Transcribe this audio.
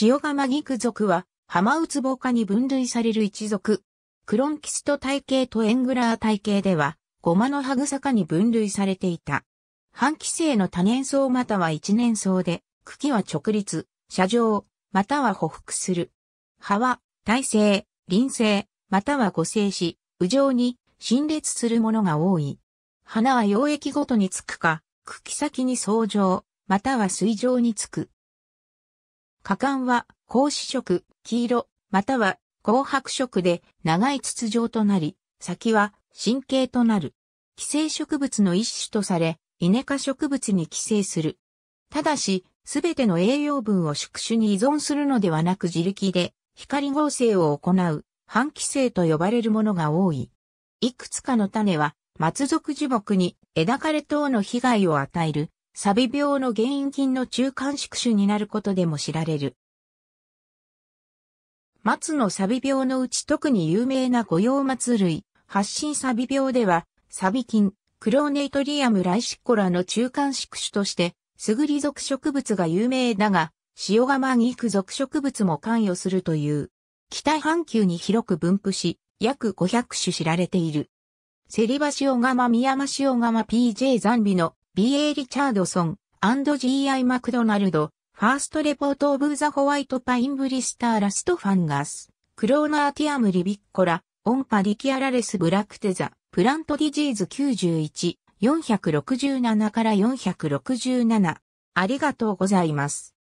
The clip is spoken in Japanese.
塩釜ク属は、浜ウツボ科に分類される一族。クロンキスト体系とエングラー体系では、ゴマの葉草科に分類されていた。半期生の多年草または一年草で、茎は直立、車状、または匍匐する。葉は、耐性、輪性、または互生し、右上に、陳列するものが多い。花は溶液ごとにつくか、茎先に層状、または水状につく。果敢は、格子色、黄色、または紅白色で長い筒状となり、先は神経となる。寄生植物の一種とされ、イネ科植物に寄生する。ただし、すべての栄養分を宿主に依存するのではなく自力で光合成を行う半寄生と呼ばれるものが多い。いくつかの種は松属樹木に枝枯れ等の被害を与えるサビ病の原因菌の中間宿主になることでも知られる。松のサビ病のうち特に有名な五葉松類、発疹サビ病では、サビ菌、クローネイトリアムライシッコラの中間宿主として、すぐり属植物が有名だが、塩釜ギク属植物も関与するという、北半球に広く分布し、約500種知られている。セリバ塩釜ミヤマ塩釜 PJ ザンビの B.A. リチャードソン、G.I. マクドナルド、ファーストレポートオブザホワイトパインブリスターラストファンガス、クローナーティアムリビッコラ、オンパディキアラレスブラクテザ、プラントディジーズ91、467から467。ありがとうございます。